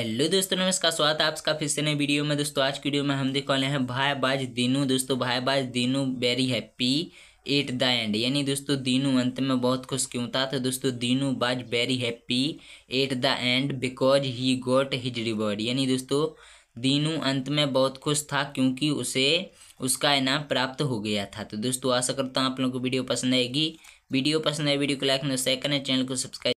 hello दोस्तों नमस्कार स्वागत है आपका फिर से नए वीडियो में दोस्तों आज की वीडियो में हम देख वाले हैं बाज दीनू दोस्तों बाज दीनू very happy at the end यानी दोस्तों दीनू अंत में बहुत खुश क्यों था तो दोस्तों दीनू बाज very happy at the end because he got his reward यानी दोस्तों दीनू अंत में बहुत खुश था क्योंकि उसे उसका इनाम प्राप्त हो गया था तो दोस्तों आशा करता हूँ आप लोगों को वीडियो पसंद आएगी वीडियो पसंद आए वीडियो को लाइक न शेयर करें चैनल को सब्सक्राइब